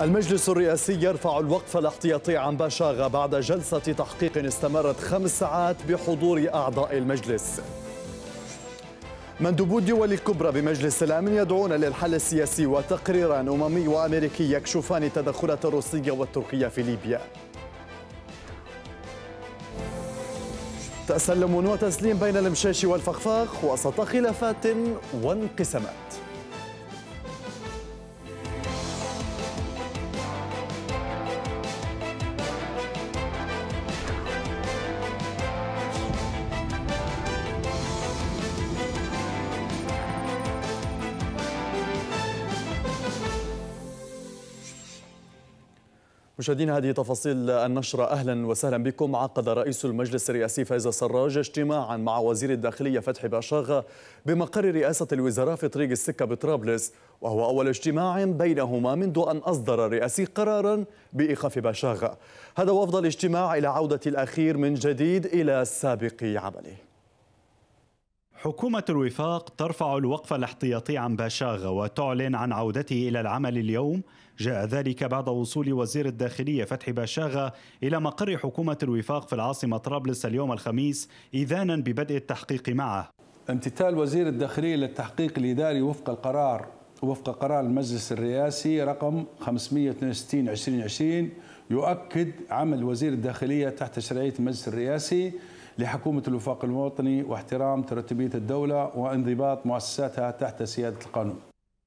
المجلس الرئاسي يرفع الوقف الاحتياطي عن باشاغا بعد جلسة تحقيق استمرت خمس ساعات بحضور أعضاء المجلس مندوبو الدول الكبرى بمجلس الأمن يدعون للحل السياسي وتقريران أممي وأمريكي يكشفان التدخلات الروسية والتركية في ليبيا تسلم وتسليم بين المشاش والفخفاخ وسط خلافات وانقسامات مشاهدينا هذه تفاصيل النشرة أهلا وسهلا بكم عقد رئيس المجلس الرئاسي فايز السراج اجتماعا مع وزير الداخلية فتحي باشاغة بمقر رئاسة الوزراء في طريق السكة بطرابلس وهو أول اجتماع بينهما منذ أن أصدر الرئاسي قرارا بإيقاف باشاغة هذا وأفضل اجتماع إلى عودة الأخير من جديد إلى سابق عمله حكومة الوفاق ترفع الوقف الاحتياطي عن باشاغة وتعلن عن عودته إلى العمل اليوم جاء ذلك بعد وصول وزير الداخلية فتحي باشاغا إلى مقر حكومة الوفاق في العاصمة طرابلس اليوم الخميس إذانا ببدء التحقيق معه امتثال وزير الداخلية للتحقيق الإداري وفق القرار وفق قرار المجلس الرئاسي رقم 562 2020 يؤكد عمل وزير الداخلية تحت شرعية المجلس الرئاسي لحكومة الوفاق الموطني واحترام ترتيبية الدولة وانضباط مؤسساتها تحت سيادة القانون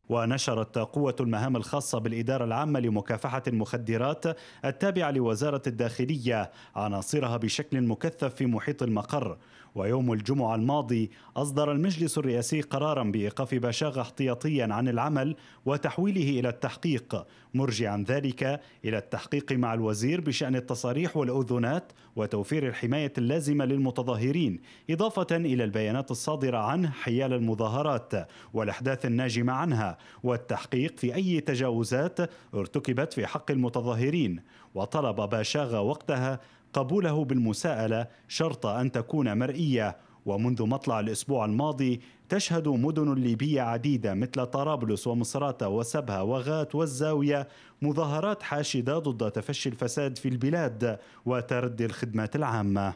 ونشرت قوة المهام الخاصة بالإدارة العامة لمكافحة المخدرات التابعة لوزارة الداخلية عناصرها بشكل مكثف في محيط المقر ويوم الجمعة الماضي أصدر المجلس الرئاسي قرارا بإيقاف بشاغة احتياطيا عن العمل وتحويله إلى التحقيق مرجعا ذلك إلى التحقيق مع الوزير بشأن التصاريح والأذنات وتوفير الحماية اللازمة للمتظاهرين إضافة إلى البيانات الصادرة عنه حيال المظاهرات والأحداث الناجمة عنها والتحقيق في أي تجاوزات ارتكبت في حق المتظاهرين وطلب باشاغة وقتها قبوله بالمساءله شرط ان تكون مرئيه ومنذ مطلع الاسبوع الماضي تشهد مدن ليبيه عديده مثل طرابلس ومصراتة وسبها وغات والزاويه مظاهرات حاشده ضد تفشي الفساد في البلاد وتردي الخدمات العامه.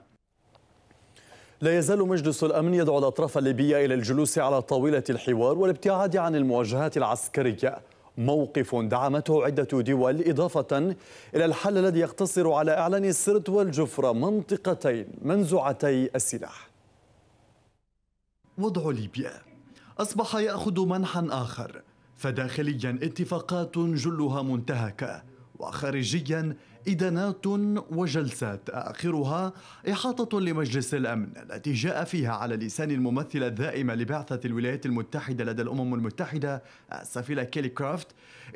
لا يزال مجلس الامن يدعو الاطراف الليبيه الى الجلوس على طاوله الحوار والابتعاد عن المواجهات العسكريه. موقف دعمته عدة دول إضافة إلى الحل الذي يقتصر على إعلان السرت والجفرة منطقتين منزوعتي السلاح وضع ليبيا أصبح يأخذ منحا آخر فداخليا اتفاقات جلها منتهكة وخارجيا إدانات وجلسات آخرها إحاطة لمجلس الأمن التي جاء فيها على لسان الممثلة الدائمة لبعثة الولايات المتحدة لدى الأمم المتحدة السفيرة كيلي كرافت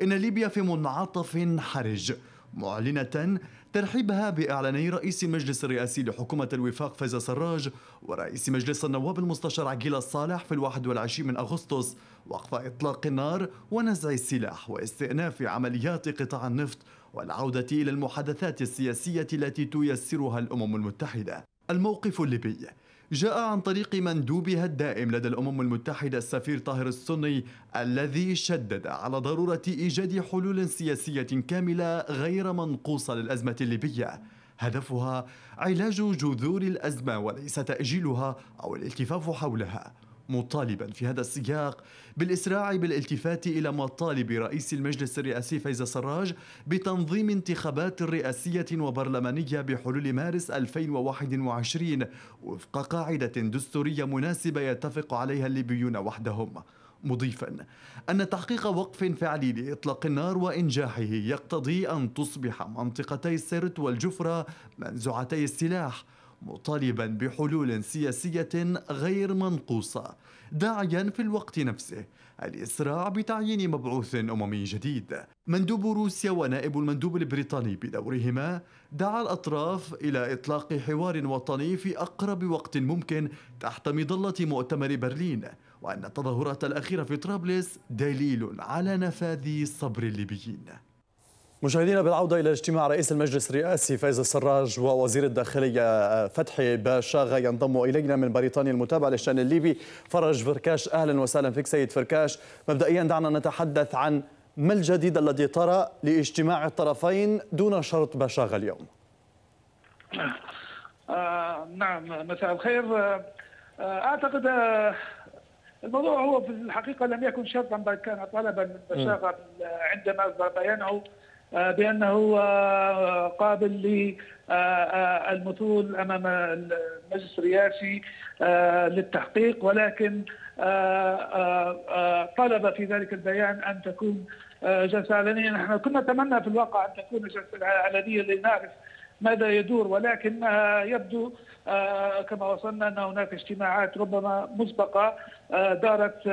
إن ليبيا في منعطف حرج معلنة ترحيبها بإعلاني رئيس المجلس الرئاسي لحكومة الوفاق فايز سراج ورئيس مجلس النواب المستشار عقيل الصالح في الواحد والعشرين من أغسطس وقف إطلاق النار ونزع السلاح واستئناف عمليات قطاع النفط والعودة إلى المحادثات السياسية التي تيسرها الأمم المتحدة الموقف الليبي جاء عن طريق مندوبها الدائم لدى الأمم المتحدة السفير طاهر السني الذي شدد على ضرورة إيجاد حلول سياسية كاملة غير منقوصة للأزمة الليبية هدفها علاج جذور الأزمة وليس تأجيلها أو الالتفاف حولها مطالبا في هذا السياق بالإسراع بالالتفات إلى مطالب رئيس المجلس الرئاسي فيزا سراج بتنظيم انتخابات رئاسية وبرلمانية بحلول مارس 2021 وفق قاعدة دستورية مناسبة يتفق عليها الليبيون وحدهم مضيفا أن تحقيق وقف فعلي لإطلاق النار وإنجاحه يقتضي أن تصبح منطقتي السرت والجفرة منزعتي السلاح مطالبا بحلول سياسية غير منقوصة داعيا في الوقت نفسه الإسراع بتعيين مبعوث أممي جديد مندوب روسيا ونائب المندوب البريطاني بدورهما دعا الأطراف إلى إطلاق حوار وطني في أقرب وقت ممكن تحت مظلة مؤتمر برلين وأن التظاهرات الأخيرة في طرابلس دليل على نفاذ صبر الليبيين مشاهدينا بالعودة إلى اجتماع رئيس المجلس الرئاسي فايز السراج ووزير الداخلية آه، فتحي باشاغا ينضم إلينا من بريطانيا المتابعة للشأن الليبي فرج فركاش أهلا وسهلا فيك سيد فركاش مبدئيا دعنا نتحدث عن ما الجديد الذي ترى لاجتماع الطرفين دون شرط باشاغا اليوم آه نعم مساء الخير آه, آه، أعتقد آه الموضوع هو في الحقيقة لم يكن شرطا بل كان طلبا من بشاغة عندما أصدر بيانه آه، بانه آه، قابل للمثول آه، امام المجلس الرئاسي للتحقيق ولكن طلب في ذلك البيان ان تكون جلسه علنيه نحن كنا نتمنى في الواقع ان تكون جلسه علنيه لنعرف ماذا يدور ولكن يبدو كما وصلنا ان هناك اجتماعات ربما مسبقه دارت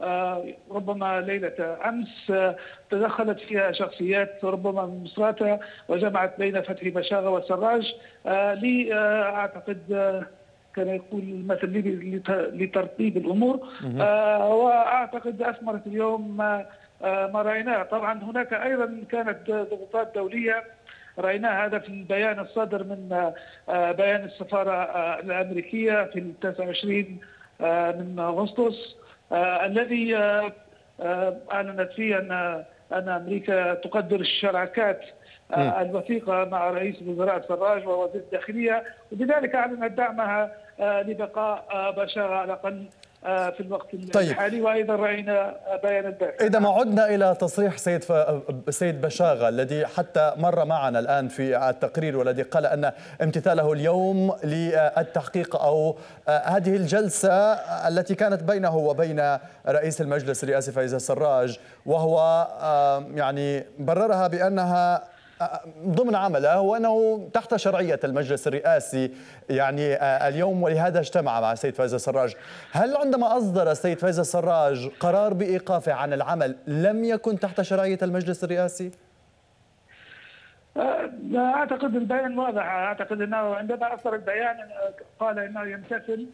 آه، ربما ليلة أمس آه، تدخلت فيها شخصيات ربما من مصراتة آه، وجمعت بين فتحي بشاغة والسراج لي أعتقد كان يقول المثل ليبي لترتيب الامور واعتقد اثمرت اليوم ما, رايناه طبعا هناك ايضا كانت ضغوطات دوليه راينا هذا في البيان الصادر من بيان السفاره الامريكيه في 29 من اغسطس آه، الذي اعلنت فيه آه، ان ان امريكا تقدر الشراكات آه، الوثيقه مع رئيس وزراء السراج ووزير الداخليه وبذلك اعلنت دعمها لبقاء بشار على الاقل آه، في الوقت طيب. الحالي وايضا راينا بيان البعث اذا ما عدنا الى تصريح سيد ف... سيد بشاغه الذي حتى مر معنا الان في التقرير والذي قال ان امتثاله اليوم للتحقيق او آه، هذه الجلسه التي كانت بينه وبين رئيس المجلس الرئاسي فايز السراج وهو آه، يعني بررها بانها ضمن عمله هو أنه تحت شرعية المجلس الرئاسي يعني آه، اليوم ولهذا اجتمع مع السيد فايز السراج هل عندما أصدر السيد فايز السراج قرار بإيقافه عن العمل لم يكن تحت شرعية المجلس الرئاسي؟ آه، اعتقد البيان واضح اعتقد انه عندما اصدر البيان آه، قال انه يمتثل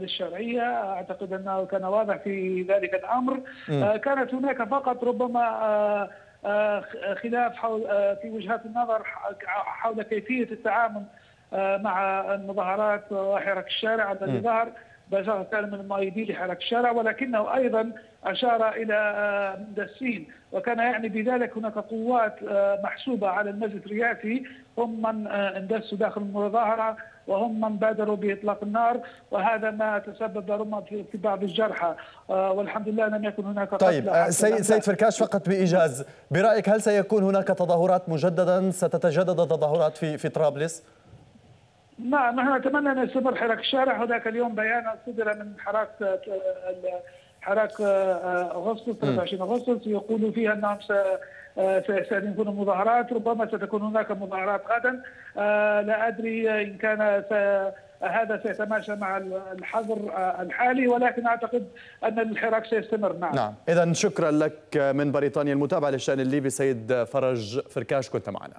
للشرعيه اعتقد انه كان واضح في ذلك الامر كانت هناك فقط ربما آه، خلاف حول آه، في وجهات النظر حول كيفيه التعامل آه، مع المظاهرات وحراك الشارع الذي ظهر بشار كان من المؤيدين لحراك الشارع ولكنه ايضا اشار الى مندسين وكان يعني بذلك هناك قوات محسوبه على المجلس الرئاسي هم من اندسوا داخل المظاهره وهم من بادروا باطلاق النار وهذا ما تسبب ربما في بعض الجرحى آه، والحمد لله لم يكن هناك طيب آه، سيد سيد فركاش فقط بايجاز برايك هل سيكون هناك تظاهرات مجددا ستتجدد التظاهرات في في طرابلس؟ نعم نحن نتمنى ان يستمر حراك الشارع هناك اليوم بيان صدر من حراك حراك آه، اغسطس 23 اغسطس يقول فيها انهم آه، سيكون مظاهرات ربما ستكون هناك مظاهرات غدا آه، لا أدري إن كان هذا سيتماشى مع الحظر آه، الحالي ولكن اعتقد ان الحراك سيستمر نعم نعم اذا شكرا لك من بريطانيا المتابعه للشان الليبي سيد فرج فركاش كنت معنا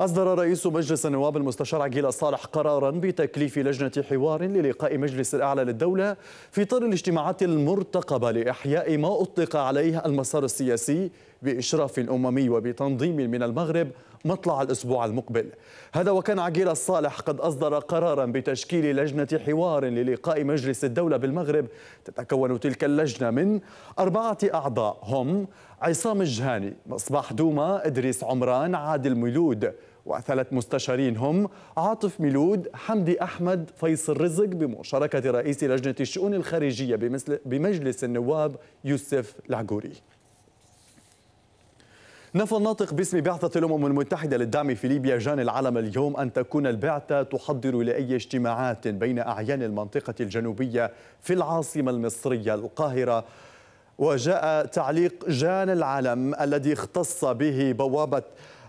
أصدر رئيس مجلس النواب المستشار عقيل الصالح قرارا بتكليف لجنة حوار للقاء مجلس الأعلى للدولة في طر الاجتماعات المرتقبة لإحياء ما أطلق عليه المسار السياسي بإشراف أممي وبتنظيم من المغرب مطلع الأسبوع المقبل هذا وكان عقيل الصالح قد أصدر قرارا بتشكيل لجنة حوار للقاء مجلس الدولة بالمغرب تتكون تلك اللجنة من أربعة أعضاء هم عصام الجهاني مصباح دوما إدريس عمران عادل ميلود وثلاث مستشارين هم عاطف ميلود حمدي أحمد فيصل رزق بمشاركة رئيس لجنة الشؤون الخارجية بمجلس النواب يوسف العقوري نفى الناطق باسم بعثة الأمم المتحدة للدعم في ليبيا جان العلم اليوم أن تكون البعثة تحضر لأي اجتماعات بين أعيان المنطقة الجنوبية في العاصمة المصرية القاهرة وجاء تعليق جان العلم الذي اختص به بوابة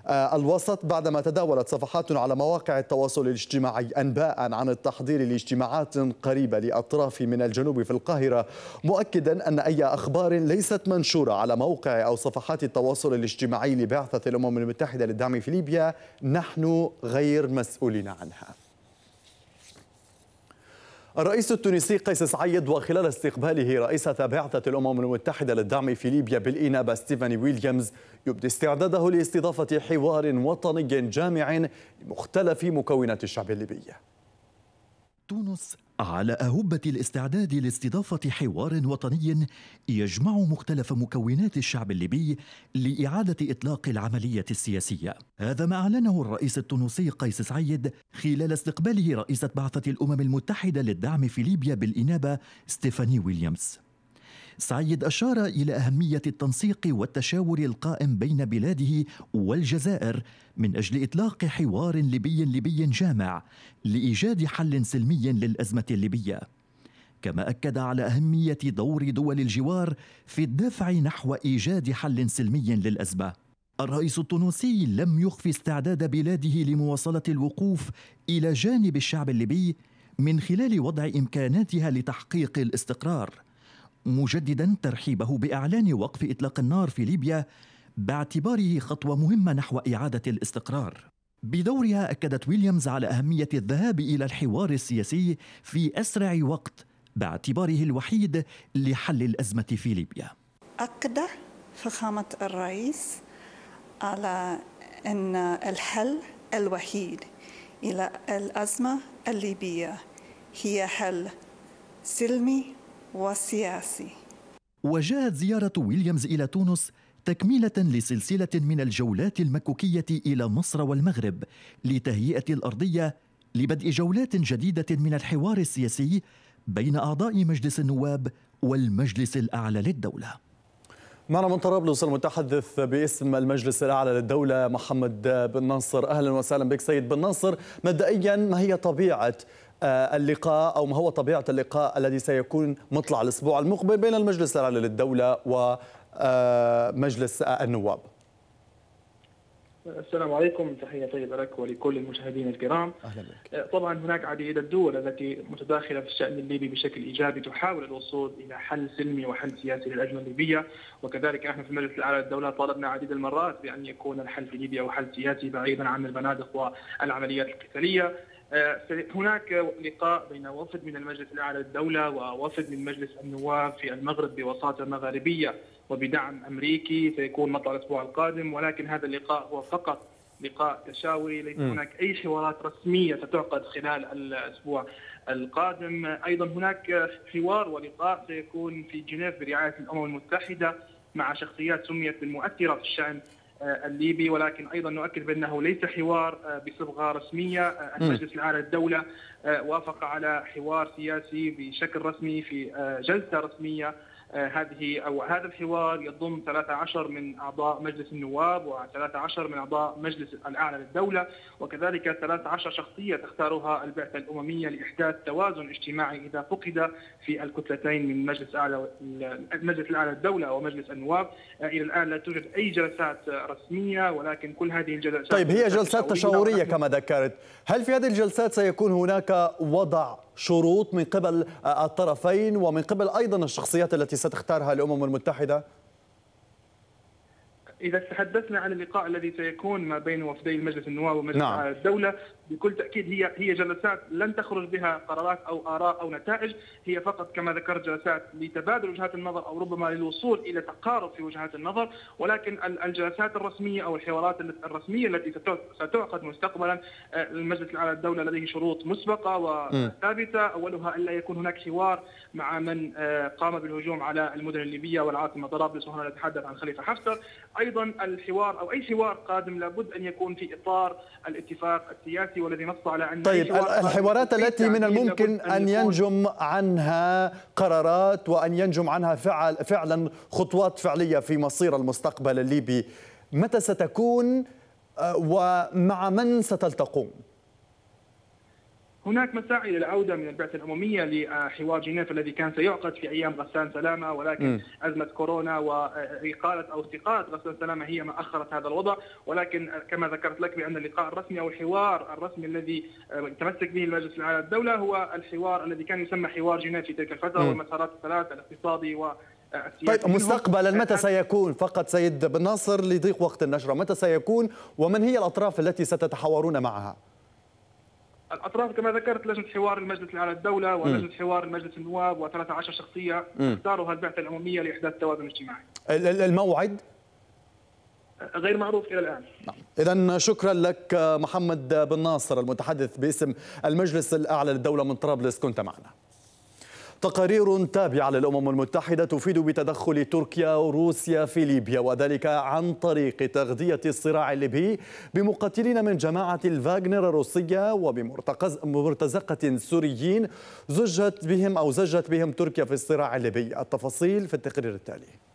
آه، الوسط بعدما تداولت صفحات على مواقع التواصل الاجتماعي أنباء عن التحضير لاجتماعات قريبة لأطراف من الجنوب في القاهرة مؤكدا أن أي أخبار ليست منشورة على موقع أو صفحات التواصل الاجتماعي لبعثة الأمم المتحدة للدعم في ليبيا نحن غير مسؤولين عنها الرئيس التونسي قيس سعيد وخلال استقباله رئيسة بعثة الأمم المتحدة للدعم في ليبيا بالإنابة ستيفاني ويليامز يبدي استعداده لاستضافة حوار وطني جامع لمختلف مكونات الشعب الليبي تونس على أهبة الاستعداد لاستضافة حوار وطني يجمع مختلف مكونات الشعب الليبي لإعادة إطلاق العملية السياسية. هذا ما أعلنه الرئيس التونسي قيس سعيد خلال استقباله رئيسة بعثة الأمم المتحدة للدعم في ليبيا بالإنابة ستيفاني ويليامز. سعيد أشار إلى أهمية التنسيق والتشاور القائم بين بلاده والجزائر من أجل إطلاق حوار ليبي ليبي جامع لإيجاد حل سلمي للأزمة الليبية كما أكد على أهمية دور دول الجوار في الدفع نحو إيجاد حل سلمي للأزمة الرئيس التونسي لم يخفي استعداد بلاده لمواصله الوقوف الى جانب الشعب الليبي من خلال وضع امكاناتها لتحقيق الاستقرار مجددا ترحيبه باعلان وقف اطلاق النار في ليبيا باعتباره خطوه مهمه نحو اعاده الاستقرار بدورها اكدت ويليامز على اهميه الذهاب الى الحوار السياسي في اسرع وقت باعتباره الوحيد لحل الازمه في ليبيا اكد فخامه الرئيس على ان الحل الوحيد الى الازمه الليبيه هي حل سلمي والسياسي وجاءت زيارة ويليامز إلى تونس تكملة لسلسلة من الجولات المكوكية إلى مصر والمغرب لتهيئة الأرضية لبدء جولات جديدة من الحوار السياسي بين أعضاء مجلس النواب والمجلس الأعلى للدولة معنا من طرابلس المتحدث باسم المجلس الاعلى للدوله محمد بن ناصر اهلا وسهلا بك سيد بن ناصر مبدئيا ما هي طبيعه آه، اللقاء او ما هو طبيعه اللقاء الذي سيكون مطلع الاسبوع المقبل بين المجلس الاعلى للدوله ومجلس آه، النواب. السلام عليكم تحية طيبة لك ولكل المشاهدين الكرام أهلا بك. آه، طبعا هناك عديد الدول التي متداخلة في الشأن الليبي بشكل إيجابي تحاول الوصول إلى حل سلمي وحل سياسي للأزمة الليبية وكذلك نحن في المجلس الأعلى للدولة طالبنا عديد المرات بأن يكون الحل في ليبيا وحل سياسي بعيدا عن البنادق والعمليات القتالية آه، هناك لقاء بين وفد من المجلس الاعلى للدوله ووفد من مجلس النواب في المغرب بوساطه مغاربيه وبدعم امريكي سيكون مطلع الاسبوع القادم ولكن هذا اللقاء هو فقط لقاء تشاوري ليس هناك اي حوارات رسميه ستعقد خلال الاسبوع القادم ايضا هناك حوار ولقاء سيكون في جنيف برعايه الامم المتحده مع شخصيات سميت بالمؤثره في الشان آه، الليبي ولكن ايضا نؤكد بانه ليس حوار آه، بصبغه رسميه المجلس آه، العالي للدوله وافق على حوار سياسي بشكل رسمي في جلسه رسميه آه، هذه او هذا الحوار يضم 13 من اعضاء مجلس النواب و13 من اعضاء مجلس الاعلى للدوله وكذلك 13 شخصيه تختارها البعثه الامميه لاحداث توازن اجتماعي اذا فقد في الكتلتين من مجلس اعلى المجلس الاعلى للدوله ومجلس النواب آه، الى الان لا توجد اي جلسات رسميه ولكن كل هذه الجلسات طيب هي جلسات تشاوريه كما ذكرت هل في هذه الجلسات سيكون هناك وضع شروط من قبل الطرفين ومن قبل أيضا الشخصيات التي ستختارها الأمم المتحدة إذا تحدثنا عن اللقاء الذي سيكون ما بين وفدي المجلس النواب ومجلس نعم. الدولة بكل تأكيد هي هي جلسات لن تخرج بها قرارات أو آراء أو نتائج هي فقط كما ذكرت جلسات لتبادل وجهات النظر أو ربما للوصول إلى تقارب في وجهات النظر ولكن الجلسات الرسمية أو الحوارات الرسمية التي ستعقد مستقبلا آه، المجلس الأعلى للدولة لديه شروط مسبقة وثابتة أولها ألا يكون هناك حوار مع من آه، قام بالهجوم على المدن الليبية والعاصمة طرابلس وهنا نتحدث عن خليفة حفتر أيضا ايضا الحوار او اي حوار قادم لابد ان يكون في اطار الاتفاق السياسي والذي نص على ان طيب الحوارات التي من الممكن ان, أن ينجم عنها قرارات وان ينجم عنها فعل فعلا خطوات فعليه في مصير المستقبل الليبي متى ستكون آه، ومع من ستلتقون؟ هناك مساعي للعوده من البعثه الامميه لحوار جنيف الذي كان سيعقد في ايام غسان سلامه ولكن م. ازمه كورونا واقاله او استقاله غسان سلامه هي ما اخرت هذا الوضع ولكن كما ذكرت لك بان اللقاء الرسمي او الحوار الرسمي الذي تمسك به المجلس الاعلى للدوله هو الحوار الذي كان يسمى حوار جنيف في تلك الفتره والمسارات الثلاث الاقتصادي و طيب مستقبلا متى سيكون فقط سيد بن ناصر لضيق وقت النشره متى سيكون ومن هي الاطراف التي ستتحاورون معها؟ الاطراف كما ذكرت لجنه حوار المجلس الاعلى للدوله ولجنه حوار مجلس النواب و13 شخصيه اختاروا البعثه العموميه لاحداث التوازن الاجتماعي. الموعد؟ غير معروف الى الان. نعم. اذا شكرا لك محمد بن ناصر المتحدث باسم المجلس الاعلى للدوله من طرابلس كنت معنا. تقارير تابعة للأمم المتحدة تفيد بتدخل تركيا وروسيا في ليبيا وذلك عن طريق تغذية الصراع الليبي بمقاتلين من جماعة الفاغنر الروسية وبمرتزقة سوريين زجت بهم أو زجت بهم تركيا في الصراع الليبي التفاصيل في التقرير التالي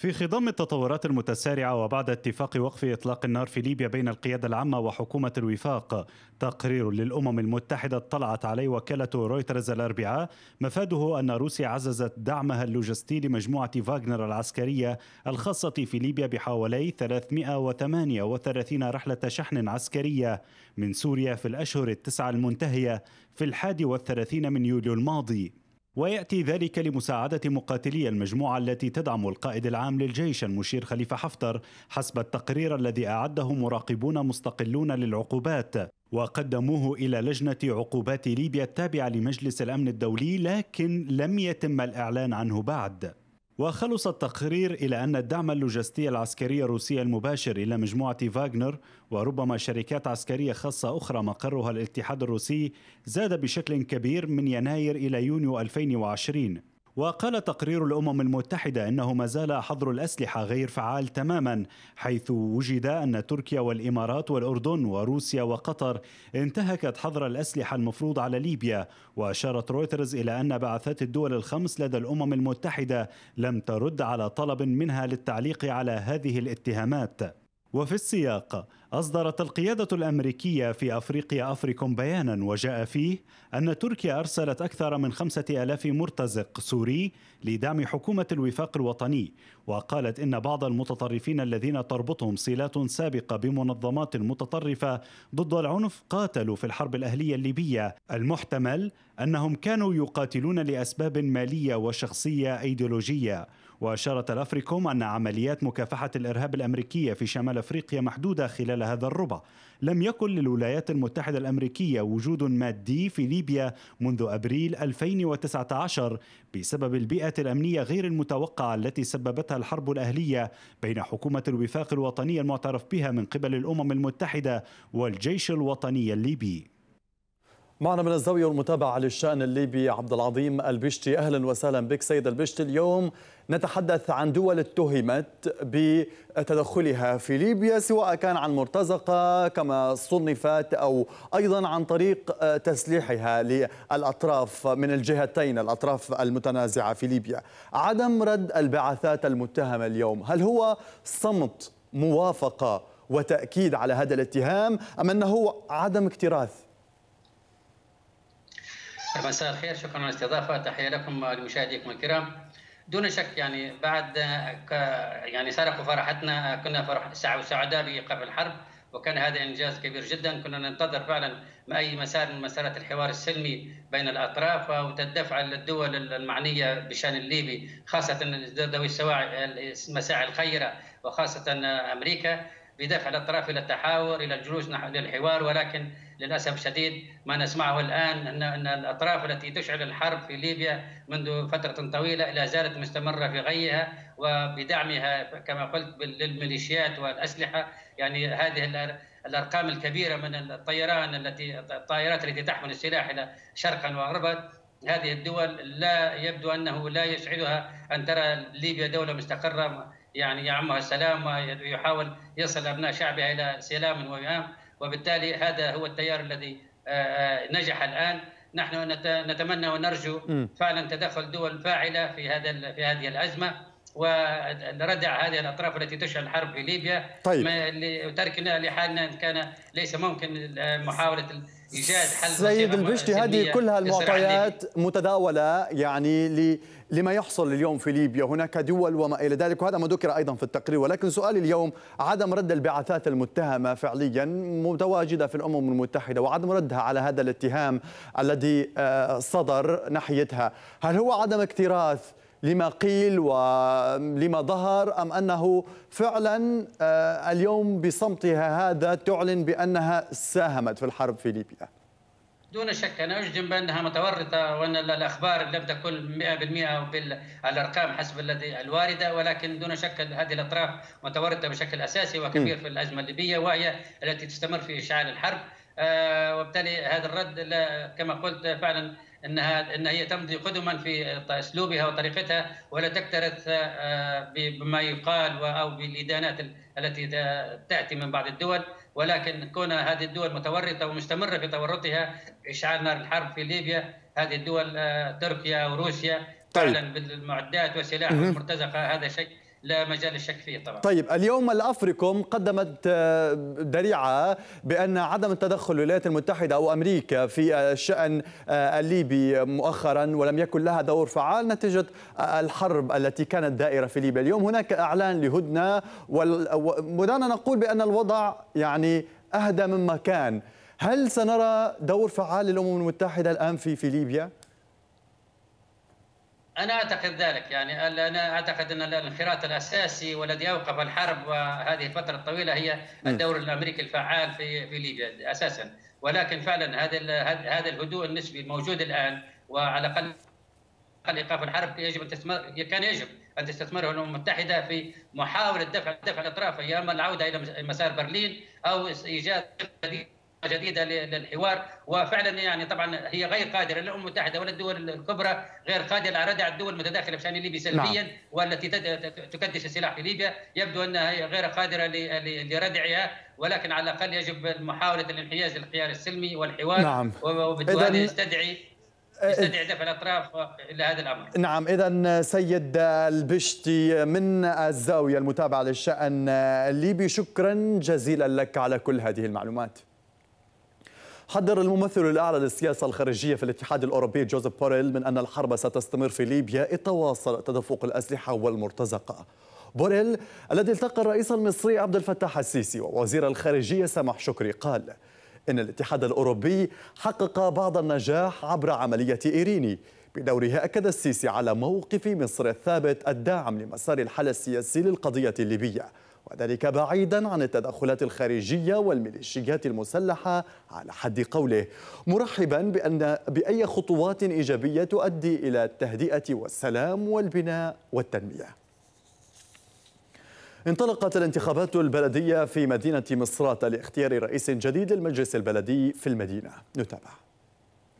في خضم التطورات المتسارعة وبعد اتفاق وقف إطلاق النار في ليبيا بين القيادة العامة وحكومة الوفاق تقرير للأمم المتحدة اطلعت عليه وكالة رويترز الأربعاء مفاده أن روسيا عززت دعمها اللوجستي لمجموعة فاغنر العسكرية الخاصة في ليبيا بحوالي 338 رحلة شحن عسكرية من سوريا في الأشهر التسعة المنتهية في الحادي والثلاثين من يوليو الماضي وياتي ذلك لمساعده مقاتلي المجموعه التي تدعم القائد العام للجيش المشير خليفه حفتر حسب التقرير الذي اعده مراقبون مستقلون للعقوبات وقدموه الى لجنه عقوبات ليبيا التابعه لمجلس الامن الدولي لكن لم يتم الاعلان عنه بعد وخلص التقرير إلى أن الدعم اللوجستي العسكري الروسي المباشر إلى مجموعة فاغنر وربما شركات عسكرية خاصة أخرى مقرها الاتحاد الروسي زاد بشكل كبير من يناير إلى يونيو 2020 وقال تقرير الأمم المتحدة أنه ما زال حظر الأسلحة غير فعال تماما حيث وجد أن تركيا والإمارات والأردن وروسيا وقطر انتهكت حظر الأسلحة المفروض على ليبيا وأشارت رويترز إلى أن بعثات الدول الخمس لدى الأمم المتحدة لم ترد على طلب منها للتعليق على هذه الاتهامات وفي السياق أصدرت القيادة الأمريكية في أفريقيا أفريكوم بيانا وجاء فيه أن تركيا أرسلت أكثر من خمسة ألاف مرتزق سوري لدعم حكومة الوفاق الوطني وقالت إن بعض المتطرفين الذين تربطهم صلات سابقة بمنظمات متطرفة ضد العنف قاتلوا في الحرب الأهلية الليبية المحتمل أنهم كانوا يقاتلون لأسباب مالية وشخصية أيديولوجية وأشارت الأفريكوم أن عمليات مكافحة الإرهاب الأمريكية في شمال أفريقيا محدودة خلال هذا الربع لم يكن للولايات المتحدة الأمريكية وجود مادي في ليبيا منذ أبريل 2019 بسبب البيئة الأمنية غير المتوقعة التي سببتها الحرب الأهلية بين حكومة الوفاق الوطني المعترف بها من قبل الأمم المتحدة والجيش الوطني الليبي معنا من الزاوية المتابعة للشأن الليبي عبد العظيم البشتي أهلا وسهلا بك سيد البشتي اليوم نتحدث عن دول اتهمت بتدخلها في ليبيا سواء كان عن مرتزقة كما صنفت أو أيضا عن طريق تسليحها للأطراف من الجهتين الأطراف المتنازعة في ليبيا عدم رد البعثات المتهمة اليوم هل هو صمت موافقة وتأكيد على هذا الاتهام أم أنه عدم اكتراث مساء الخير شكرا على الاستضافه تحيه لكم لمشاهديكم الكرام دون شك يعني بعد يعني سرقوا فرحتنا كنا فرح سعداء بايقاف الحرب وكان هذا انجاز كبير جدا كنا ننتظر فعلا اي مسار من مسارات الحوار السلمي بين الاطراف وتدفع الدول المعنيه بشان الليبي خاصه ذوي السواعي المساعي الخيره وخاصه امريكا بدفع الاطراف الى التحاور الى الجلوس نحو الحوار ولكن للاسف الشديد ما نسمعه الان ان ان الاطراف التي تشعل الحرب في ليبيا منذ فتره طويله لا زالت مستمره في غيها وبدعمها كما قلت للميليشيات والاسلحه يعني هذه الارقام الكبيره من الطيران التي الطائرات التي تحمل السلاح الى شرقا وغربا هذه الدول لا يبدو انه لا يشعلها ان ترى ليبيا دوله مستقره يعني يعمها السلام ويحاول يصل ابناء شعبها الى سلام ووئام وبالتالي هذا هو التيار الذي آه، آه، نجح الان نحن نتمنى ونرجو فعلا تدخل دول فاعله في هذا في هذه الازمه وردع هذه الاطراف التي تشعل الحرب في ليبيا طيب تركنا لحالنا ان كان ليس ممكن محاوله ايجاد حل سيد البشتي هذه كلها المعطيات متداوله يعني لما يحصل اليوم في ليبيا هناك دول وما إلى ذلك وهذا ما ذكر أيضا في التقرير ولكن سؤالي اليوم عدم رد البعثات المتهمة فعليا متواجدة في الأمم المتحدة وعدم ردها على هذا الاتهام الذي آه، صدر ناحيتها هل هو عدم اكتراث لما قيل ولما ظهر أم أنه فعلا آه، اليوم بصمتها هذا تعلن بأنها ساهمت في الحرب في ليبيا؟ دون شك انا اجزم بانها متورطه وان الاخبار لم تكن 100% بالارقام حسب الذي الوارده ولكن دون شك هذه الاطراف متورطه بشكل اساسي وكبير في الازمه الليبيه وهي التي تستمر في اشعال الحرب آه، وبالتالي هذا الرد كما قلت فعلا انها ان هي تمضي قدما في اسلوبها وطريقتها ولا تكترث آه، بما يقال او بالادانات التي تاتي من بعض الدول ولكن كون هذه الدول متورطه ومستمره في تورطها اشعال نار الحرب في ليبيا هذه الدول آه، تركيا وروسيا طيب. بالمعدات والسلاح المرتزقه هذا شيء لا مجال الشك فيه طبعا طيب اليوم الافريكوم قدمت ذريعه آه، بان عدم التدخل الولايات المتحده او امريكا في الشان آه، الليبي مؤخرا ولم يكن لها دور فعال نتيجه آه، الحرب التي كانت دائره في ليبيا اليوم هناك اعلان لهدنه ودعنا نقول بان الوضع يعني اهدى مما كان هل سنرى دور فعال للامم المتحده الان في في ليبيا أنا أعتقد ذلك يعني أنا أعتقد أن الانخراط الأساسي والذي أوقف الحرب وهذه الفترة الطويلة هي الدور الأمريكي الفعال في في ليبيا أساسا ولكن فعلا هذا هذا الهدوء النسبي الموجود الآن وعلى الأقل ايقاف الحرب يجب ان تستمر كان يجب ان تستثمره الامم المتحده في محاوله دفع دفع الاطراف يا اما العوده الى مسار برلين او ايجاد جديده للحوار وفعلا يعني طبعا هي غير قادره لا الامم المتحده ولا الدول الكبرى غير قادره على ردع الدول المتداخله بشان ليبيا سلبيا نعم. والتي تكدس السلاح في ليبيا يبدو انها غير قادره لردعها ولكن على الاقل يجب محاوله الانحياز للخيار السلمي والحوار نعم. وبالتالي يستدعي يستدعي دفع الاطراف الى هذا الامر. نعم اذا سيد البشتي من الزاويه المتابعه للشان الليبي شكرا جزيلا لك على كل هذه المعلومات. حذر الممثل الأعلى للسياسة الخارجية في الاتحاد الأوروبي جوزيف بوريل من أن الحرب ستستمر في ليبيا يتواصل تدفق الأسلحة والمرتزقة بوريل الذي التقى الرئيس المصري عبد الفتاح السيسي ووزير الخارجية سمح شكري قال إن الاتحاد الأوروبي حقق بعض النجاح عبر عملية إيريني بدوره أكد السيسي على موقف مصر الثابت الداعم لمسار الحل السياسي للقضية الليبية وذلك بعيدا عن التدخلات الخارجية والميليشيات المسلحة على حد قوله مرحبا بأن بأي خطوات إيجابية تؤدي إلى التهدئة والسلام والبناء والتنمية انطلقت الانتخابات البلدية في مدينة مصرات لاختيار رئيس جديد للمجلس البلدي في المدينة نتابع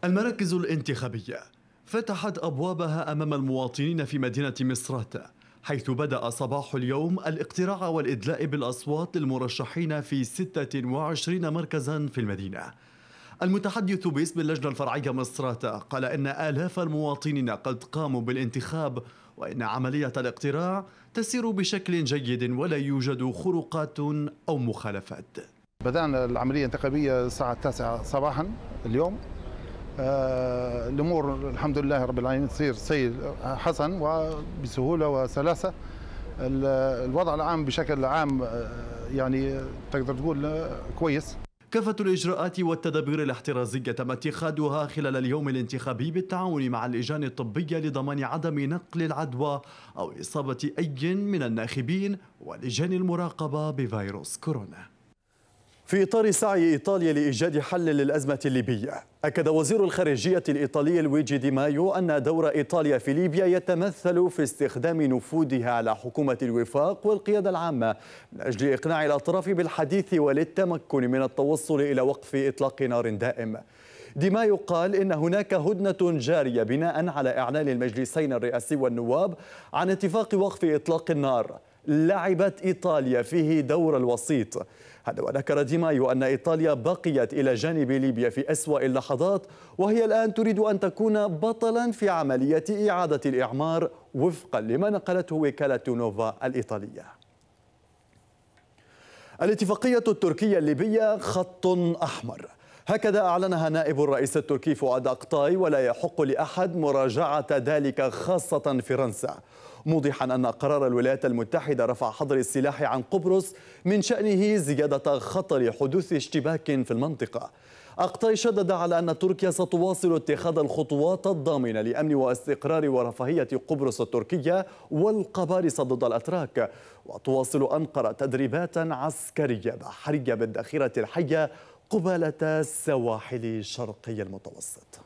المراكز الانتخابية فتحت أبوابها أمام المواطنين في مدينة مصراتة حيث بدأ صباح اليوم الاقتراع والإدلاء بالأصوات للمرشحين في 26 مركزا في المدينة المتحدث باسم اللجنة الفرعية مصراتا قال إن آلاف المواطنين قد قاموا بالانتخاب وإن عملية الاقتراع تسير بشكل جيد ولا يوجد خروقات أو مخالفات بدأنا العملية الانتخابية الساعة التاسعة صباحا اليوم آه، الامور الحمد لله رب العالمين تصير سير حسن وبسهوله وسلاسه الوضع العام بشكل عام آه، يعني تقدر تقول آه، كويس كافة الإجراءات والتدابير الاحترازية تم اتخاذها خلال اليوم الانتخابي بالتعاون مع اللجان الطبية لضمان عدم نقل العدوى أو إصابة أي من الناخبين ولجان المراقبة بفيروس كورونا في إطار سعي إيطاليا لإيجاد حل للأزمة الليبية أكد وزير الخارجية الإيطالي لويجي دي مايو أن دور إيطاليا في ليبيا يتمثل في استخدام نفوذها على حكومة الوفاق والقيادة العامة من أجل إقناع الأطراف بالحديث وللتمكن من التوصل إلى وقف إطلاق نار دائم دي مايو قال إن هناك هدنة جارية بناء على إعلان المجلسين الرئاسي والنواب عن اتفاق وقف إطلاق النار لعبت إيطاليا فيه دور الوسيط هذا وذكر ديمايو أن إيطاليا بقيت إلى جانب ليبيا في أسوأ اللحظات وهي الآن تريد أن تكون بطلا في عملية إعادة الإعمار وفقا لما نقلته وكالة نوفا الإيطالية الاتفاقية التركية الليبية خط أحمر هكذا أعلنها نائب الرئيس التركي فؤاد أقطاي ولا يحق لأحد مراجعة ذلك خاصة فرنسا موضحا أن قرار الولايات المتحدة رفع حظر السلاح عن قبرص من شأنه زيادة خطر حدوث اشتباك في المنطقة أقطاي شدد على أن تركيا ستواصل اتخاذ الخطوات الضامنة لأمن واستقرار ورفاهية قبرص التركية والقبارص ضد الأتراك وتواصل أنقرة تدريبات عسكرية بحرية بالذخيرة الحية قبالة سواحل شرقي المتوسط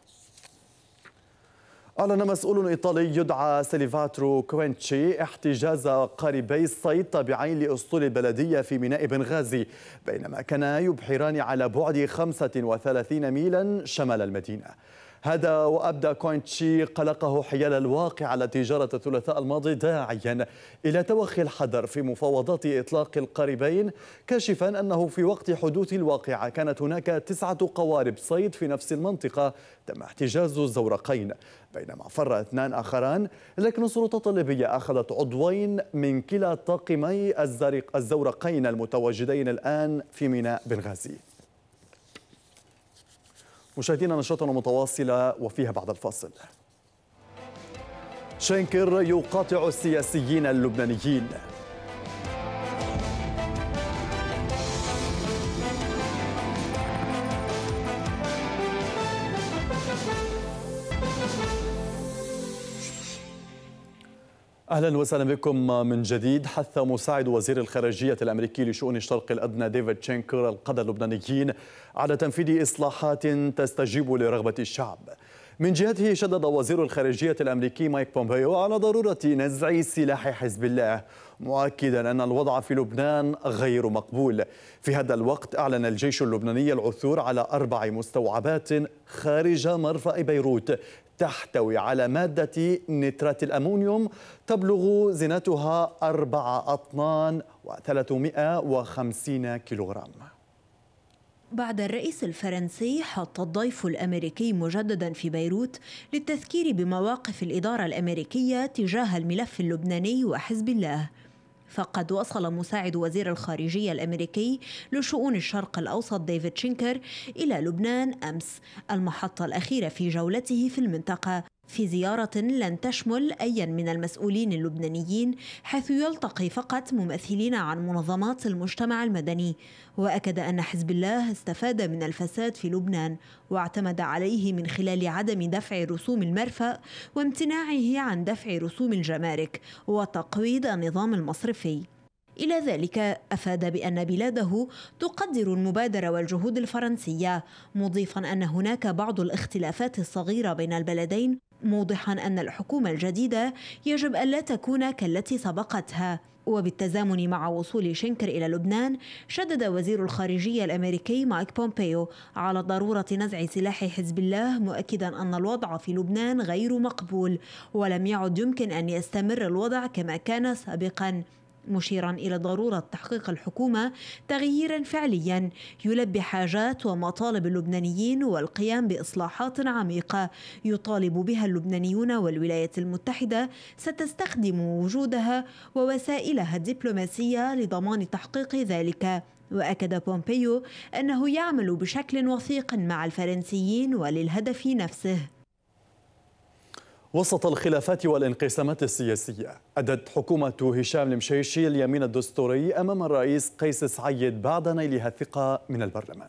أعلن مسؤول إيطالي يدعى سيليفاترو كوينتشي احتجاز قاربي الصيد تابعين لأسطول بلدية في ميناء بنغازي بينما كانا يبحران على بعد 35 ميلا شمال المدينة هذا وأبدى كوينتشي قلقه حيال الواقع على تجارة الثلاثاء الماضي داعيا إلى توخي الحذر في مفاوضات إطلاق القاربين كاشفا أنه في وقت حدوث الواقعة كانت هناك تسعة قوارب صيد في نفس المنطقة تم احتجاز الزورقين بينما فر اثنان آخران لكن السلطات الليبية أخذت عضوين من كلا طاقمي الزورقين المتواجدين الآن في ميناء بنغازي مشاهدينا نشاطنا متواصلة وفيها بعد الفاصل شينكر يقاطع السياسيين اللبنانيين اهلا وسهلا بكم من جديد حث مساعد وزير الخارجيه الامريكي لشؤون الشرق الادنى ديفيد تشينكر القاده اللبنانيين على تنفيذ اصلاحات تستجيب لرغبه الشعب. من جهته شدد وزير الخارجيه الامريكي مايك بومبيو على ضروره نزع سلاح حزب الله مؤكدا ان الوضع في لبنان غير مقبول. في هذا الوقت اعلن الجيش اللبناني العثور على اربع مستوعبات خارج مرفأ بيروت تحتوي على مادة نترات الأمونيوم تبلغ زنتها أربع أطنان و350 كيلوغرام بعد الرئيس الفرنسي حط الضيف الامريكي مجددا في بيروت للتذكير بمواقف الاداره الامريكيه تجاه الملف اللبناني وحزب الله فقد وصل مساعد وزير الخارجية الأمريكي لشؤون الشرق الأوسط ديفيد شينكر إلى لبنان أمس المحطة الأخيرة في جولته في المنطقة في زيارة لن تشمل أيا من المسؤولين اللبنانيين حيث يلتقي فقط ممثلين عن منظمات المجتمع المدني وأكد أن حزب الله استفاد من الفساد في لبنان واعتمد عليه من خلال عدم دفع رسوم المرفأ وامتناعه عن دفع رسوم الجمارك وتقويض النظام المصرفي إلى ذلك أفاد بأن بلاده تقدر المبادرة والجهود الفرنسية مضيفا أن هناك بعض الاختلافات الصغيرة بين البلدين موضحا أن الحكومة الجديدة يجب ألا تكون كالتي سبقتها وبالتزامن مع وصول شنكر إلى لبنان شدد وزير الخارجية الأمريكي مايك بومبيو على ضرورة نزع سلاح حزب الله مؤكدا أن الوضع في لبنان غير مقبول ولم يعد يمكن أن يستمر الوضع كما كان سابقا مشيرا إلى ضرورة تحقيق الحكومة تغييرا فعليا يلبي حاجات ومطالب اللبنانيين والقيام بإصلاحات عميقة يطالب بها اللبنانيون والولايات المتحدة ستستخدم وجودها ووسائلها الدبلوماسية لضمان تحقيق ذلك وأكد بومبيو أنه يعمل بشكل وثيق مع الفرنسيين وللهدف نفسه وسط الخلافات والانقسامات السياسية أدت حكومة هشام المشيشي اليمين الدستوري أمام الرئيس قيس سعيد بعد نيلها الثقة من البرلمان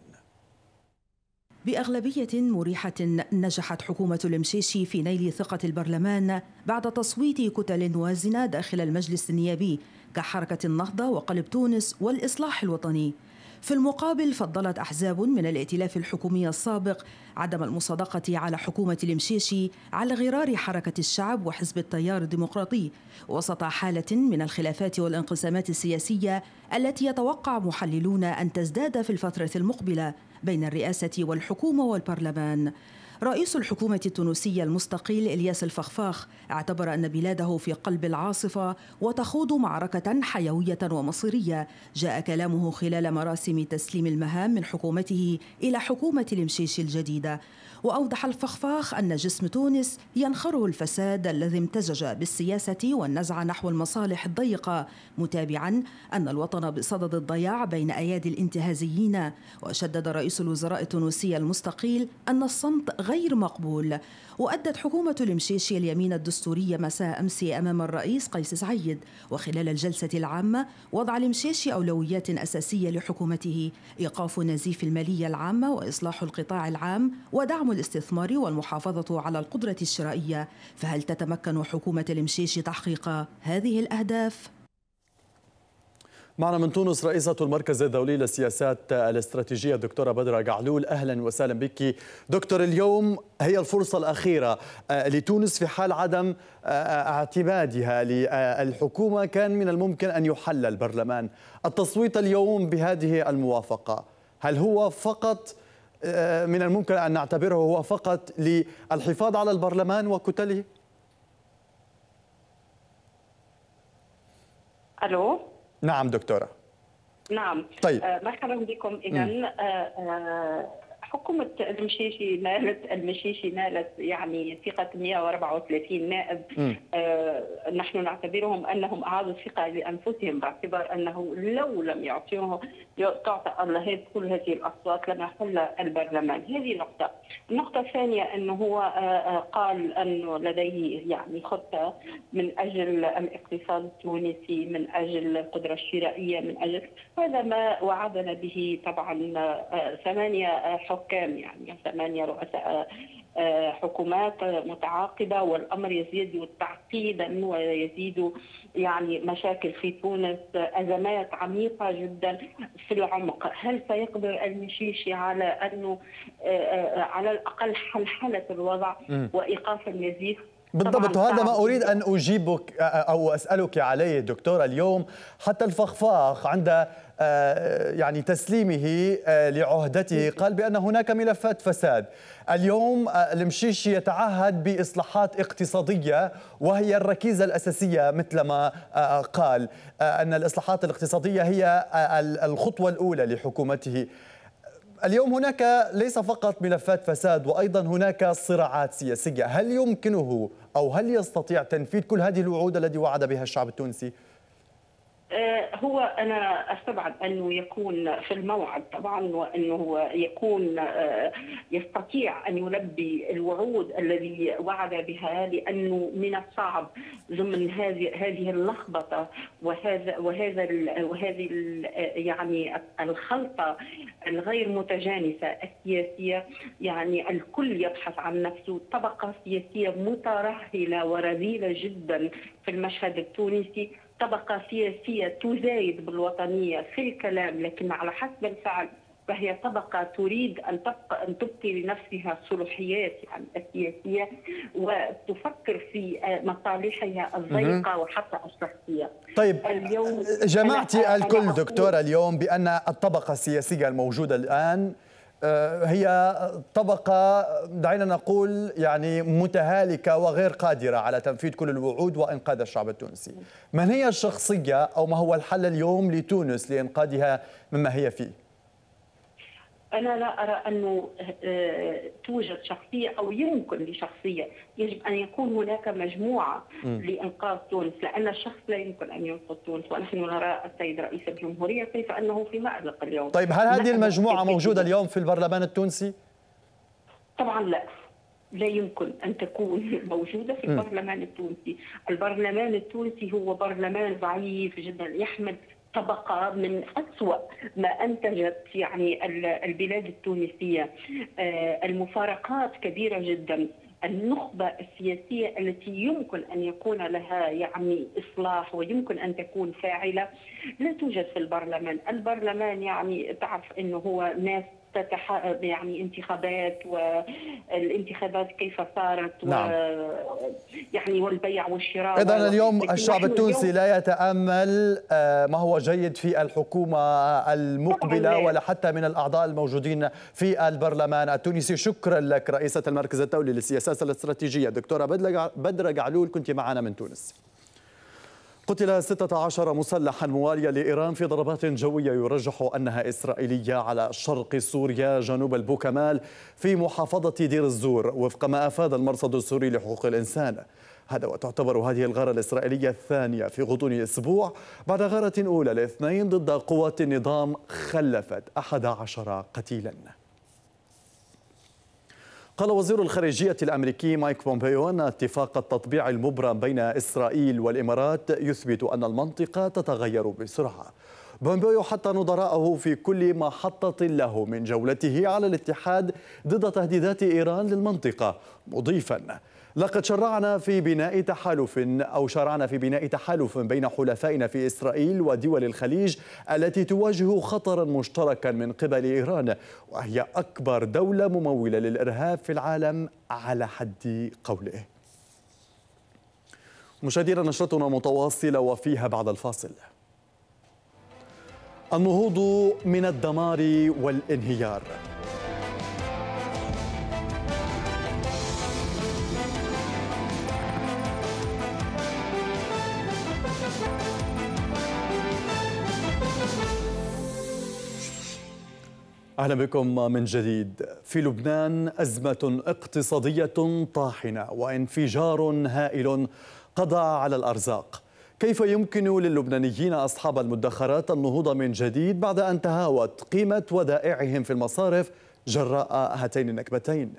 بأغلبية مريحة نجحت حكومة المشيشي في نيل ثقة البرلمان بعد تصويت كتل وازنة داخل المجلس النيابي كحركة النهضة وقلب تونس والإصلاح الوطني في المقابل فضلت أحزاب من الائتلاف الحكومي السابق عدم المصادقة على حكومة المشيشي على غرار حركة الشعب وحزب التيار الديمقراطي وسط حالة من الخلافات والانقسامات السياسية التي يتوقع محللون أن تزداد في الفترة المقبلة بين الرئاسة والحكومة والبرلمان رئيس الحكومة التونسية المستقيل إلياس الفخفاخ اعتبر أن بلاده في قلب العاصفة وتخوض معركة حيوية ومصيرية جاء كلامه خلال مراسم تسليم المهام من حكومته إلى حكومة المشيش الجديدة وأوضح الفخفاخ أن جسم تونس ينخره الفساد الذي امتزج بالسياسة والنزعة نحو المصالح الضيقة متابعا أن الوطن بصدد الضياع بين أيادي الانتهازيين وشدد رئيس الوزراء التونسي المستقيل أن الصمت غير مقبول وأدت حكومة المشيشي اليمين الدستورية مساء أمس أمام الرئيس قيس سعيد وخلال الجلسة العامة وضع المشيشي أولويات أساسية لحكومته إيقاف نزيف المالية العامة وإصلاح القطاع العام ودعم الاستثمار والمحافظة على القدرة الشرائية فهل تتمكن حكومة المشيشي تحقيق هذه الأهداف؟ معنا من تونس رئيسة المركز الدولي للسياسات الاستراتيجية الدكتورة بدرة قعلول أهلا وسهلا بك دكتور اليوم هي الفرصة الأخيرة آه، لتونس في حال عدم آه، آه، اعتمادها للحكومة كان من الممكن أن يحل البرلمان التصويت اليوم بهذه الموافقة هل هو فقط من الممكن أن نعتبره هو فقط للحفاظ على البرلمان وكتله؟ ألو نعم دكتورة نعم طيب آه، مرحبا بكم إذا آه، آه، حكومة المشيشي نالت المشيشي نالت يعني ثقة 134 نائب نحن نعتبرهم انهم اعادوا الثقه لانفسهم باعتبار انه لو لم يعطيهم تعطى الله كل هذه الاصوات لما حل البرلمان هذه نقطه النقطه الثانيه انه هو آه، آه، قال انه لديه يعني خطه من اجل الاقتصاد التونسي من اجل القدره الشرائيه من اجل هذا ما وعدنا به طبعا آه، ثمانيه حكام يعني ثمانيه رؤساء آه، حكومات متعاقبة والأمر يزيد تعقيدا ويزيد يعني مشاكل في تونس أزمات عميقة جدا في العمق هل سيقدر المشيشي على أنه آه، آه، على الأقل حلحلة الوضع وإيقاف المزيد بالضبط وهذا ما اريد ان اجيبك او اسالك عليه دكتوره اليوم حتى الفخفاخ عند يعني تسليمه لعهدته قال بان هناك ملفات فساد اليوم المشيشي يتعهد باصلاحات اقتصاديه وهي الركيزه الاساسيه مثل ما قال ان الاصلاحات الاقتصاديه هي الخطوه الاولى لحكومته اليوم هناك ليس فقط ملفات فساد وأيضا هناك صراعات سياسية هل يمكنه أو هل يستطيع تنفيذ كل هذه الوعود التي وعد بها الشعب التونسي آه، هو انا استبعد انه يكون في الموعد طبعا وانه يكون آه، يستطيع ان يلبي الوعود الذي وعد بها لانه من الصعب ضمن هذه هذه اللخبطه وهذا وهذا وهذه آه، يعني الخلطه الغير متجانسه السياسيه يعني الكل يبحث عن نفسه طبقه سياسيه مترهله ورذيله جدا في المشهد التونسي طبقة سياسية تزايد بالوطنية في الكلام لكن على حسب الفعل فهي طبقة تريد أن تبقى أن تبقي لنفسها الصلوحيات يعني السياسية وتفكر في آه، مصالحها الضيقة وحتى الشخصية طيب اليوم جمعتي الكل دكتورة اليوم بأن الطبقة السياسية الموجودة الآن آه، هي طبقة دعينا نقول يعني متهالكة وغير قادرة على تنفيذ كل الوعود وإنقاذ الشعب التونسي من هي الشخصية أو ما هو الحل اليوم لتونس لإنقاذها مما هي فيه أنا لا أرى أنه آه، توجد شخصية أو يمكن لشخصية يجب أن يكون هناك مجموعة لإنقاذ تونس لأن الشخص لا يمكن أن ينقذ تونس ونحن نرى السيد رئيس الجمهورية كيف أنه في مأزق اليوم طيب هل هذه المجموعة موجودة اليوم في البرلمان التونسي؟ طبعا لا لا يمكن ان تكون موجوده في البرلمان التونسي، البرلمان التونسي هو برلمان ضعيف جدا يحمل طبقة من أسوأ ما أنتجت يعني البلاد التونسية آه، المفارقات كبيرة جدا النخبة السياسية التي يمكن أن يكون لها يعني إصلاح ويمكن أن تكون فاعلة لا توجد في البرلمان البرلمان يعني تعرف أنه هو ناس تح... يعني انتخابات والانتخابات كيف صارت نعم. و... يعني والبيع والشراء اذا اليوم الشعب التونسي اليوم... لا يتامل آه، ما هو جيد في الحكومه المقبله ولا حتى من الاعضاء الموجودين في البرلمان التونسي شكرا لك رئيسه المركز الدولي للسياسات الاستراتيجيه دكتوره بدر قعلول كنت معنا من تونس قتل 16 مسلحا مواليا لإيران في ضربات جوية يرجح أنها إسرائيلية على شرق سوريا جنوب البوكمال في محافظة دير الزور وفق ما أفاد المرصد السوري لحقوق الإنسان هذا وتعتبر هذه الغارة الإسرائيلية الثانية في غضون أسبوع بعد غارة أولى لاثنين ضد قوات النظام خلفت 11 قتيلاً قال وزير الخارجية الأمريكي مايك بومبيو أن اتفاق التطبيع المبرم بين إسرائيل والإمارات يثبت أن المنطقة تتغير بسرعة بومبيو حتى نظراءه في كل محطة له من جولته على الاتحاد ضد تهديدات إيران للمنطقة مضيفاً لقد شرعنا في بناء تحالف أو شرعنا في بناء تحالف بين حلفائنا في إسرائيل ودول الخليج التي تواجه خطرا مشتركا من قبل إيران وهي أكبر دولة ممولة للإرهاب في العالم على حد قوله مشاهدينا نشرتنا متواصلة وفيها بعد الفاصل النهوض من الدمار والانهيار أهلا بكم من جديد في لبنان أزمة اقتصادية طاحنة وانفجار هائل قضى على الأرزاق كيف يمكن للبنانيين أصحاب المدخرات النهوض من جديد بعد أن تهاوت قيمة ودائعهم في المصارف جراء هاتين النكبتين؟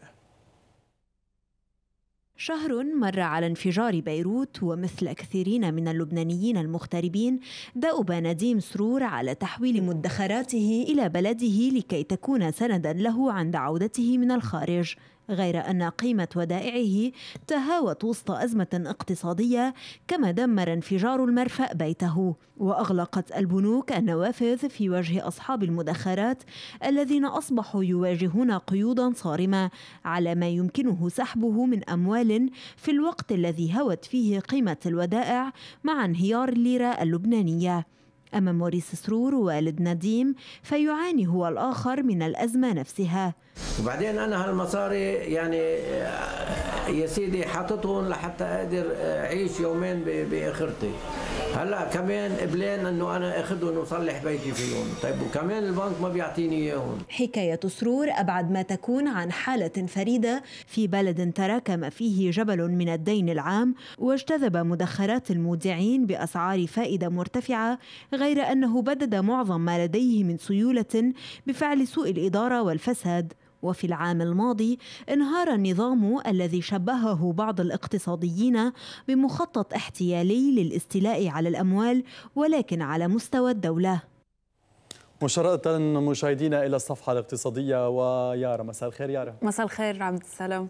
شهر مر على انفجار بيروت ومثل كثيرين من اللبنانيين المغتربين دأب نديم سرور على تحويل مدخراته إلى بلده لكي تكون سندا له عند عودته من الخارج غير أن قيمة ودائعه تهاوت وسط أزمة اقتصادية كما دمر انفجار المرفأ بيته وأغلقت البنوك النوافذ في وجه أصحاب المدخرات الذين أصبحوا يواجهون قيودا صارمة على ما يمكنه سحبه من أموال في الوقت الذي هوت فيه قيمة الودائع مع انهيار الليرة اللبنانية أما موريس سرور والد نديم فيعاني هو الآخر من الأزمة نفسها وبعدين أنا هالمصاري يعني يا سيدي حاططهم لحتى اقدر آه، اعيش يومين باخرتي هلا كمان قبلان انه انا اخذهم وصلح بيتي فيهم طيب وكمان البنك ما بيعطيني اياهم حكايه سرور ابعد ما تكون عن حاله فريده في بلد تراكم فيه جبل من الدين العام واجتذب مدخرات المودعين باسعار فائده مرتفعه غير انه بدد معظم ما لديه من سيوله بفعل سوء الاداره والفساد وفي العام الماضي انهار النظام الذي شبهه بعض الاقتصاديين بمخطط احتيالي للاستيلاء على الاموال ولكن على مستوى الدوله مشاركة مشاهدينا إلى الصفحة الاقتصادية ويارا مساء الخير يارا مساء الخير عبد السلام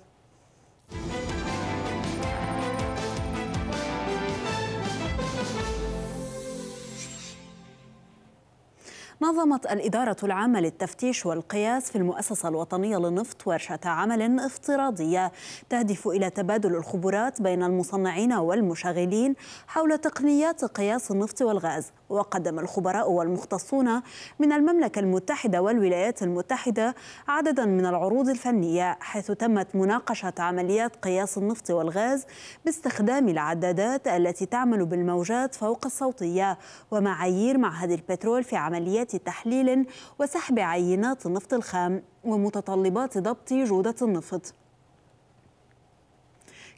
نظمت الإدارة العامة للتفتيش والقياس في المؤسسة الوطنية للنفط ورشة عمل افتراضية تهدف إلى تبادل الخبرات بين المصنعين والمشغلين حول تقنيات قياس النفط والغاز وقدم الخبراء والمختصون من المملكة المتحدة والولايات المتحدة عددا من العروض الفنية حيث تمت مناقشة عمليات قياس النفط والغاز باستخدام العدادات التي تعمل بالموجات فوق الصوتية ومعايير معهد البترول في عمليات عمليات تحليل وسحب عينات النفط الخام ومتطلبات ضبط جودة النفط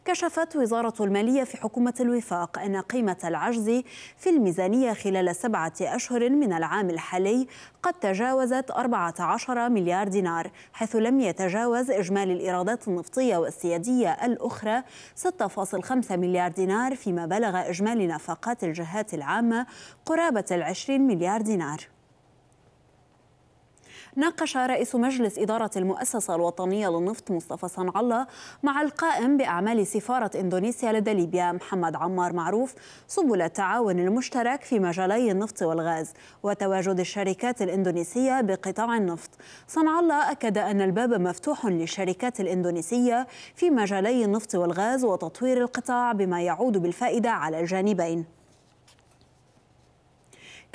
كشفت وزارة المالية في حكومة الوفاق أن قيمة العجز في الميزانية خلال سبعة أشهر من العام الحالي قد تجاوزت 14 مليار دينار حيث لم يتجاوز إجمالي الإيرادات النفطية والسيادية الأخرى 6.5 مليار دينار فيما بلغ إجمالي نفقات الجهات العامة قرابة العشرين مليار دينار ناقش رئيس مجلس إدارة المؤسسة الوطنية للنفط مصطفى صنعلة مع القائم بأعمال سفارة إندونيسيا لدى ليبيا محمد عمار معروف سبل التعاون المشترك في مجالي النفط والغاز وتواجد الشركات الإندونيسية بقطاع النفط صنعلة أكد أن الباب مفتوح للشركات الإندونيسية في مجالي النفط والغاز وتطوير القطاع بما يعود بالفائدة على الجانبين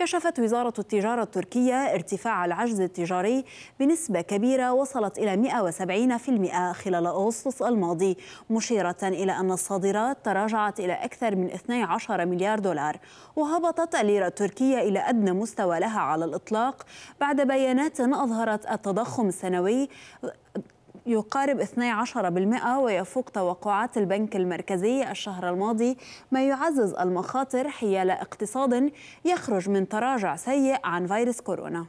كشفت وزارة التجارة التركية ارتفاع العجز التجاري بنسبة كبيرة وصلت إلى 170% خلال أغسطس الماضي مشيرة إلى أن الصادرات تراجعت إلى أكثر من 12 مليار دولار وهبطت الليرة التركية إلى أدنى مستوى لها على الإطلاق بعد بيانات أظهرت التضخم السنوي يقارب 12% ويفوق توقعات البنك المركزي الشهر الماضي ما يعزز المخاطر حيال اقتصاد يخرج من تراجع سيء عن فيروس كورونا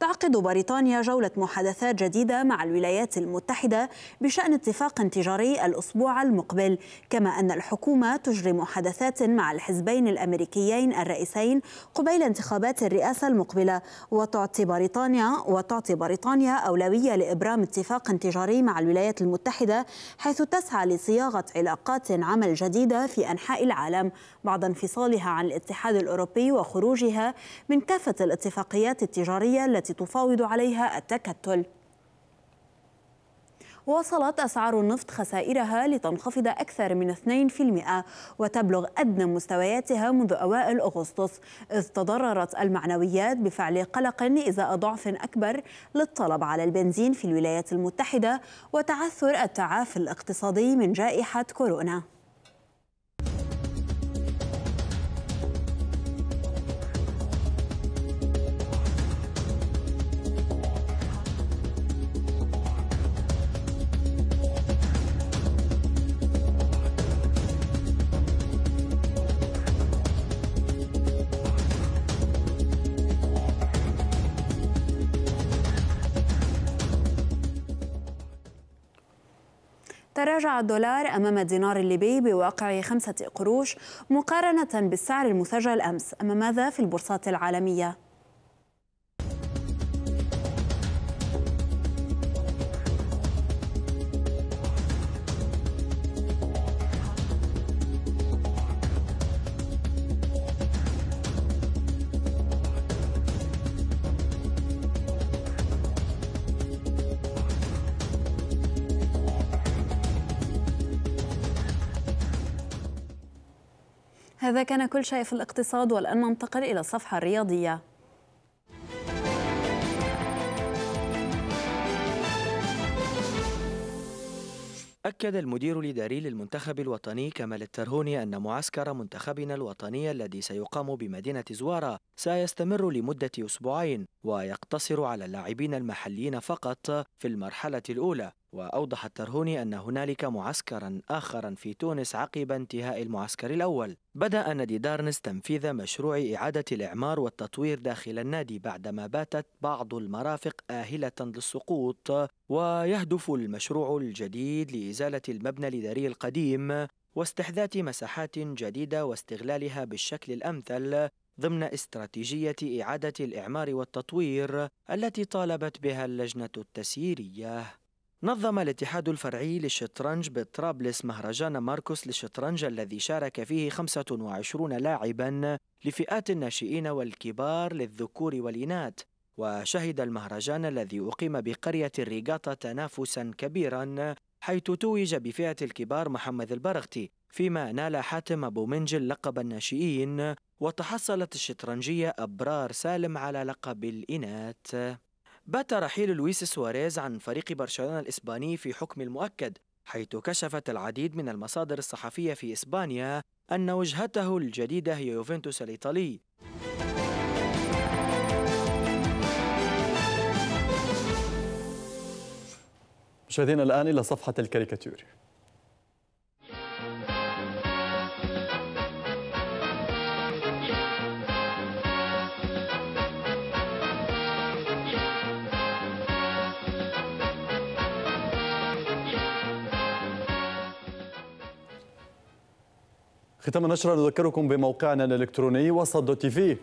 تعقد بريطانيا جولة محادثات جديدة مع الولايات المتحدة بشأن اتفاق تجاري الأسبوع المقبل كما أن الحكومة تجري محادثات مع الحزبين الأمريكيين الرئيسين قبيل انتخابات الرئاسة المقبلة وتعطي بريطانيا وتعطي بريطانيا أولوية لإبرام اتفاق تجاري مع الولايات المتحدة حيث تسعى لصياغة علاقات عمل جديدة في أنحاء العالم بعد انفصالها عن الاتحاد الأوروبي وخروجها من كافة الاتفاقيات التجارية التي التي تفاوض عليها التكتل وصلت أسعار النفط خسائرها لتنخفض أكثر من 2% وتبلغ أدنى مستوياتها منذ أوائل أغسطس إذ تضررت المعنويات بفعل قلق إذا ضعف أكبر للطلب على البنزين في الولايات المتحدة وتعثر التعافي الاقتصادي من جائحة كورونا تراجع الدولار أمام الدينار الليبي بواقع خمسة قروش مقارنة بالسعر المسجل أمس أما ماذا في البورصات العالمية؟ هذا كان كل شيء في الاقتصاد والآن ننتقل إلى الصفحة الرياضية أكد المدير الإداري للمنتخب الوطني كمال الترهوني أن معسكر منتخبنا الوطني الذي سيقام بمدينة زوارة سيستمر لمدة أسبوعين ويقتصر على اللاعبين المحليين فقط في المرحلة الأولى وأوضح الترهوني أن هنالك معسكرا آخرا في تونس عقب انتهاء المعسكر الأول بدأ نادي دارنس تنفيذ مشروع إعادة الإعمار والتطوير داخل النادي بعدما باتت بعض المرافق آهلة للسقوط ويهدف المشروع الجديد لإزالة المبنى الإداري القديم واستحداث مساحات جديدة واستغلالها بالشكل الأمثل ضمن استراتيجية إعادة الإعمار والتطوير التي طالبت بها اللجنة التسييرية نظم الاتحاد الفرعي للشطرنج بطرابلس مهرجان ماركوس للشطرنج الذي شارك فيه 25 لاعبا لفئات الناشئين والكبار للذكور والإناث وشهد المهرجان الذي أقيم بقرية الريقاطة تنافسا كبيرا حيث توج بفئة الكبار محمد البرغتي فيما نال حاتم أبو منجل لقب الناشئين وتحصلت الشطرنجية أبرار سالم على لقب الإناث بات رحيل لويس سواريز عن فريق برشلونة الإسباني في حكم المؤكد حيث كشفت العديد من المصادر الصحفية في إسبانيا أن وجهته الجديدة هي يوفنتوس الإيطالي مشاهدينا الآن إلى صفحة الكاريكاتير ختام النشرة نذكركم بموقعنا الإلكتروني وسط تي في